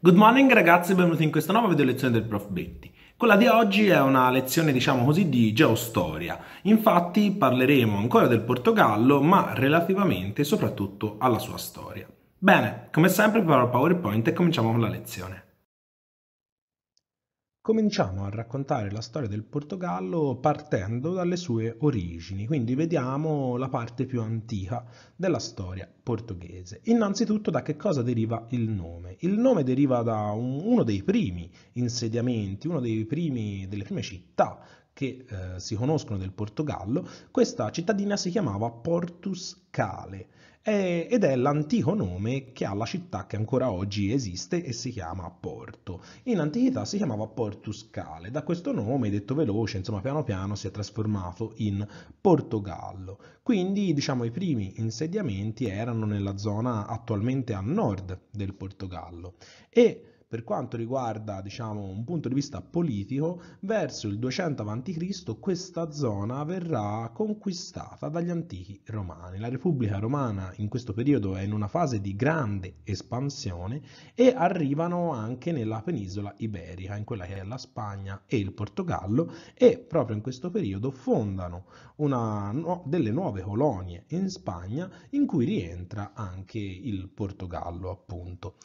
Good morning ragazzi e benvenuti in questa nuova video lezione del Prof. Betti. Quella di oggi è una lezione, diciamo così, di geostoria. Infatti parleremo ancora del Portogallo, ma relativamente soprattutto alla sua storia. Bene, come sempre preparo PowerPoint e cominciamo con la lezione cominciamo a raccontare la storia del Portogallo partendo dalle sue origini, quindi vediamo la parte più antica della storia portoghese. Innanzitutto da che cosa deriva il nome? Il nome deriva da un, uno dei primi insediamenti, una delle prime città che eh, si conoscono del Portogallo, questa cittadina si chiamava Portus Cale eh, ed è l'antico nome che ha la città che ancora oggi esiste e si chiama Porto. In antichità si chiamava Portuscale, da questo nome detto veloce, insomma piano piano si è trasformato in Portogallo. Quindi diciamo i primi insediamenti erano nella zona attualmente a nord del Portogallo e per quanto riguarda diciamo, un punto di vista politico, verso il 200 a.C. questa zona verrà conquistata dagli antichi romani. La Repubblica Romana in questo periodo è in una fase di grande espansione e arrivano anche nella penisola iberica, in quella che è la Spagna e il Portogallo, e proprio in questo periodo fondano una, delle nuove colonie in Spagna in cui rientra anche il Portogallo, appunto.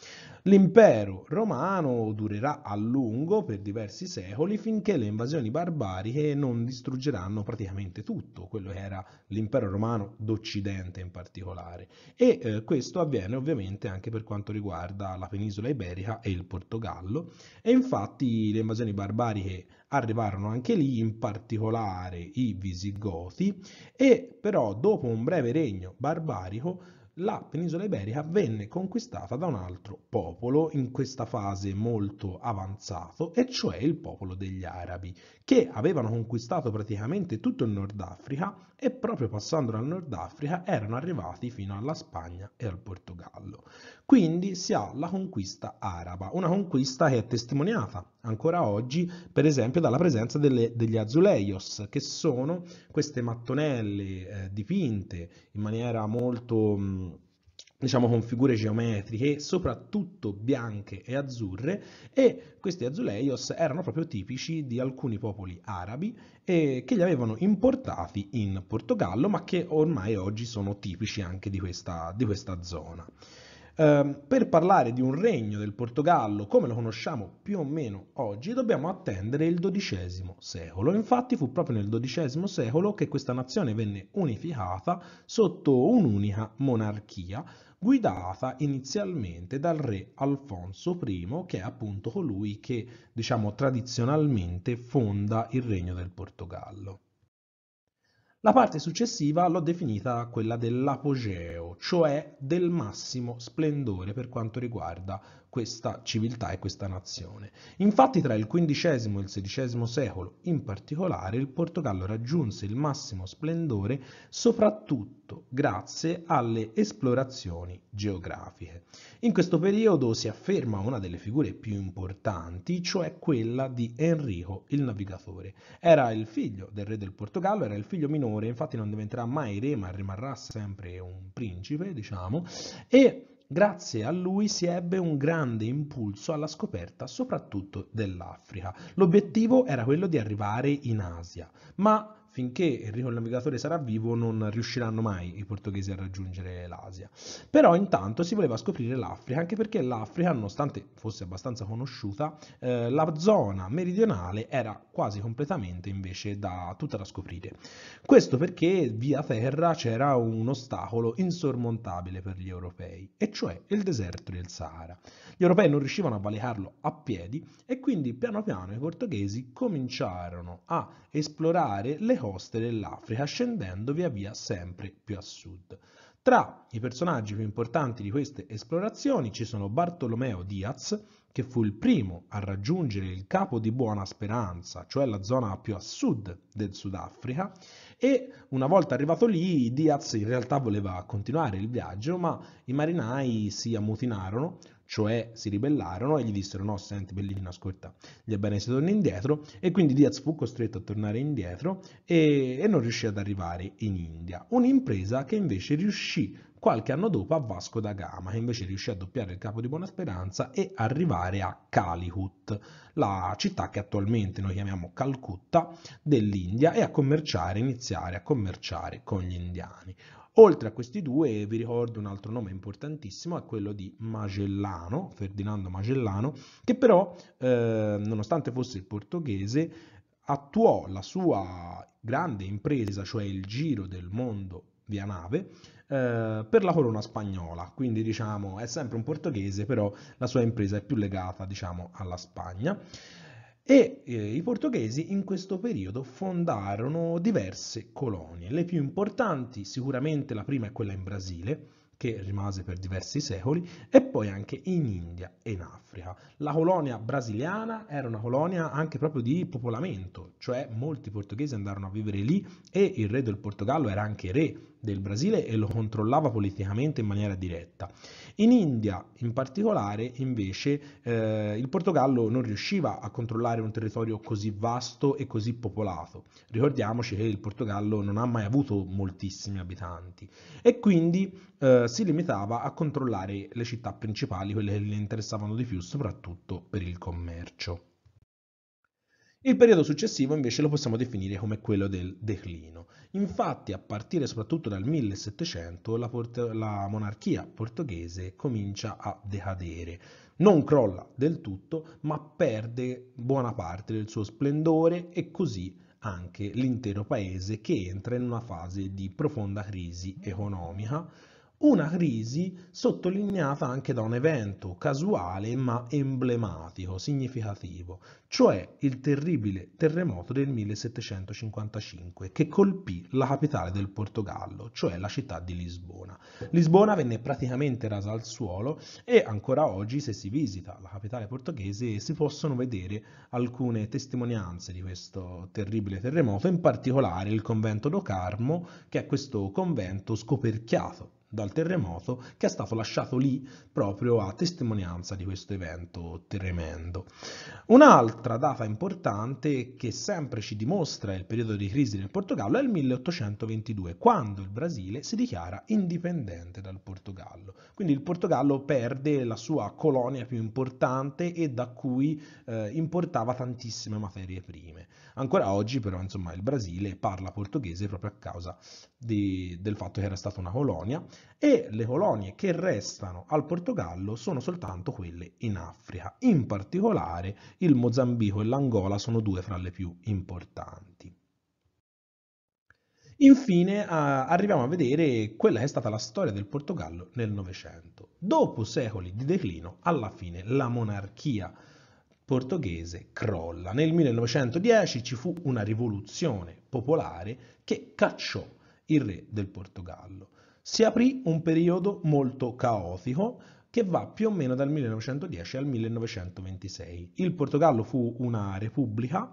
L'impero romano romano durerà a lungo per diversi secoli finché le invasioni barbariche non distruggeranno praticamente tutto quello che era l'impero romano d'Occidente in particolare. E eh, questo avviene ovviamente anche per quanto riguarda la penisola iberica e il Portogallo. E infatti le invasioni barbariche arrivarono anche lì, in particolare i Visigoti, e però dopo un breve regno barbarico la penisola iberica venne conquistata da un altro popolo in questa fase molto avanzato, e cioè il popolo degli arabi, che avevano conquistato praticamente tutto il Nord Africa e proprio passando dal Nord Africa erano arrivati fino alla Spagna e al Portogallo. Quindi si ha la conquista araba, una conquista che è testimoniata ancora oggi, per esempio, dalla presenza delle, degli azuleios, che sono queste mattonelle eh, dipinte in maniera molto diciamo con figure geometriche, soprattutto bianche e azzurre, e questi azuleios erano proprio tipici di alcuni popoli arabi eh, che li avevano importati in Portogallo, ma che ormai oggi sono tipici anche di questa, di questa zona eh, per parlare di un regno del Portogallo come lo conosciamo più o meno oggi dobbiamo attendere il XII secolo. Infatti fu proprio nel XII secolo che questa nazione venne unificata sotto un'unica monarchia guidata inizialmente dal re Alfonso I, che è appunto colui che, diciamo, tradizionalmente fonda il Regno del Portogallo. La parte successiva l'ho definita quella dell'apogeo, cioè del massimo splendore per quanto riguarda questa civiltà e questa nazione. Infatti tra il XV e il XVI secolo in particolare il Portogallo raggiunse il massimo splendore soprattutto grazie alle esplorazioni geografiche. In questo periodo si afferma una delle figure più importanti, cioè quella di Enrico il Navigatore. Era il figlio del re del Portogallo, era il figlio minore, infatti non diventerà mai re ma rimarrà sempre un principe, diciamo, e Grazie a lui si ebbe un grande impulso alla scoperta soprattutto dell'Africa. L'obiettivo era quello di arrivare in Asia, ma finché il navigatore sarà vivo non riusciranno mai i portoghesi a raggiungere l'Asia. Però intanto si voleva scoprire l'Africa, anche perché l'Africa, nonostante fosse abbastanza conosciuta, eh, la zona meridionale era quasi completamente invece da, tutta da scoprire. Questo perché via terra c'era un ostacolo insormontabile per gli europei, e cioè il deserto del Sahara. Gli europei non riuscivano a valicarlo a piedi e quindi piano piano i portoghesi cominciarono a esplorare le coste dell'Africa, scendendo via via sempre più a sud. Tra i personaggi più importanti di queste esplorazioni ci sono Bartolomeo Diaz, che fu il primo a raggiungere il Capo di Buona Speranza, cioè la zona più a sud del Sudafrica, e una volta arrivato lì, Diaz in realtà voleva continuare il viaggio, ma i marinai si ammutinarono, cioè si ribellarono e gli dissero no, senti Bellini, ascolta, gli è bene se torni indietro e quindi Diaz fu costretto a tornare indietro e, e non riuscì ad arrivare in India. Un'impresa che invece riuscì qualche anno dopo a Vasco da Gama, che invece riuscì a doppiare il capo di Buona Speranza e arrivare a Calicut, la città che attualmente noi chiamiamo Calcutta dell'India, e a commerciare, iniziare a commerciare con gli indiani. Oltre a questi due vi ricordo un altro nome importantissimo, è quello di Magellano, Ferdinando Magellano, che però, eh, nonostante fosse il portoghese, attuò la sua grande impresa, cioè il giro del mondo via nave, eh, per la corona spagnola, quindi diciamo è sempre un portoghese, però la sua impresa è più legata diciamo alla Spagna. E eh, i portoghesi in questo periodo fondarono diverse colonie, le più importanti sicuramente la prima è quella in Brasile, che rimase per diversi secoli, e poi anche in India e in Africa. La colonia brasiliana era una colonia anche proprio di popolamento, cioè molti portoghesi andarono a vivere lì e il re del Portogallo era anche re del Brasile e lo controllava politicamente in maniera diretta. In India in particolare invece eh, il Portogallo non riusciva a controllare un territorio così vasto e così popolato. Ricordiamoci che il Portogallo non ha mai avuto moltissimi abitanti e quindi eh, si limitava a controllare le città principali, quelle che gli interessavano di più, soprattutto per il commercio. Il periodo successivo invece lo possiamo definire come quello del declino. Infatti a partire soprattutto dal 1700 la, la, monarchia portoghese comincia a decadere. Non crolla del tutto ma perde buona parte del suo splendore e così anche l'intero paese che entra in una fase di profonda crisi economica una crisi sottolineata anche da un evento casuale ma emblematico, significativo, cioè il terribile terremoto del 1755 che colpì la capitale del Portogallo, cioè la città di Lisbona. Lisbona venne praticamente rasa al suolo e ancora oggi se si visita la capitale portoghese si possono vedere alcune testimonianze di questo terribile terremoto, in particolare il convento do Carmo che è questo convento scoperchiato dal terremoto che è stato lasciato lì proprio a testimonianza di questo evento tremendo. Un'altra data importante che sempre ci dimostra il periodo di crisi nel Portogallo è il 1822, quando il Brasile si dichiara indipendente dal Portogallo. Quindi il Portogallo perde la sua colonia più importante e da cui eh, importava tantissime materie prime. Ancora oggi però insomma il Brasile parla portoghese proprio a causa di, del fatto che era stata una colonia e le colonie che restano al Portogallo sono soltanto quelle in Africa. In particolare il Mozambico e l'Angola sono due fra le più importanti. Infine arriviamo a vedere quella che è stata la storia del Portogallo nel Novecento. Dopo secoli di declino, alla fine la monarchia portoghese crolla. Nel 1910 ci fu una rivoluzione popolare che cacciò il re del Portogallo. Si aprì un periodo molto caotico che va più o meno dal 1910 al 1926. Il Portogallo fu una repubblica,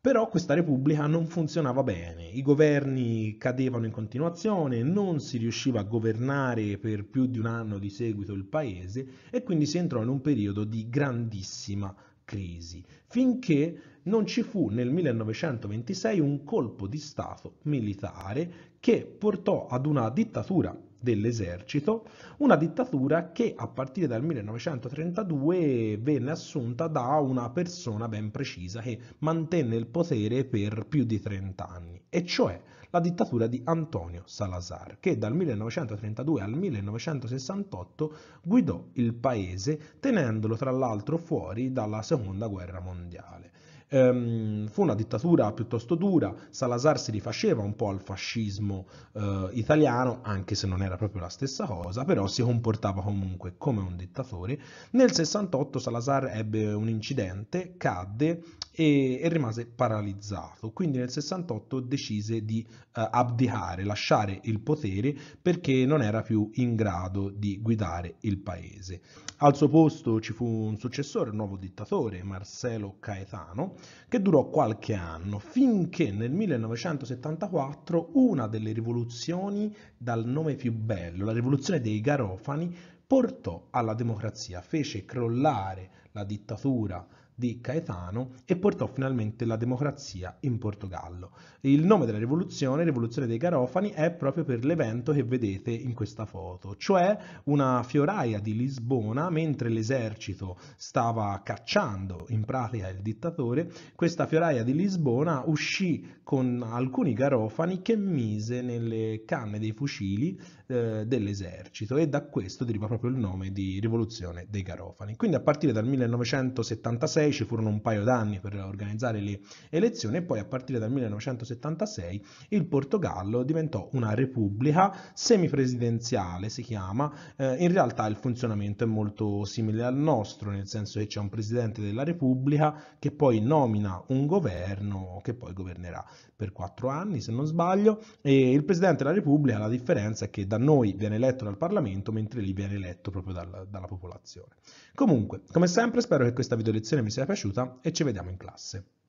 però questa repubblica non funzionava bene, i governi cadevano in continuazione, non si riusciva a governare per più di un anno di seguito il paese e quindi si entrò in un periodo di grandissima crisi, finché non ci fu nel 1926 un colpo di Stato militare che portò ad una dittatura dell'esercito, una dittatura che a partire dal 1932 venne assunta da una persona ben precisa che mantenne il potere per più di 30 anni, e cioè la dittatura di Antonio Salazar, che dal 1932 al 1968 guidò il paese tenendolo tra l'altro fuori dalla seconda guerra mondiale. Ehm, fu una dittatura piuttosto dura, Salazar si rifaceva un po' al fascismo eh, italiano, anche se non era proprio la stessa cosa, però si comportava comunque come un dittatore. Nel 68 Salazar ebbe un incidente, cadde e, rimase paralizzato. Quindi nel 68 decise di eh, abdicare, lasciare il potere perché non era più in grado di guidare il paese. Al suo posto ci fu un successore, un nuovo dittatore, Marcelo Caetano, che durò qualche anno, finché nel 1974 una delle rivoluzioni dal nome più bello, la rivoluzione dei Garofani, portò alla democrazia, fece crollare la dittatura di Caetano e portò finalmente la democrazia in Portogallo. Il nome della rivoluzione, rivoluzione dei Garofani, è proprio per l'evento che vedete in questa foto, cioè una fioraia di Lisbona mentre l'esercito stava cacciando in pratica il dittatore, questa fioraia di Lisbona uscì con alcuni garofani che mise nelle canne dei fucili eh, dell'esercito e da questo deriva proprio il nome di rivoluzione dei garofani. Quindi a partire dal 1976 1976 ci furono un paio d'anni per organizzare le elezioni e poi a partire dal 1976 il Portogallo diventò una repubblica semipresidenziale, si chiama, eh, in realtà il funzionamento è molto simile al nostro, nel senso che c'è un presidente della repubblica che poi nomina un governo che poi governerà per quattro anni, se non sbaglio, e il presidente della repubblica, la differenza è che da noi viene eletto dal Parlamento, mentre lì viene eletto proprio dal, dalla popolazione. Comunque, come sempre, spero che questa video lezione mi sia sia piaciuta e ci vediamo in classe.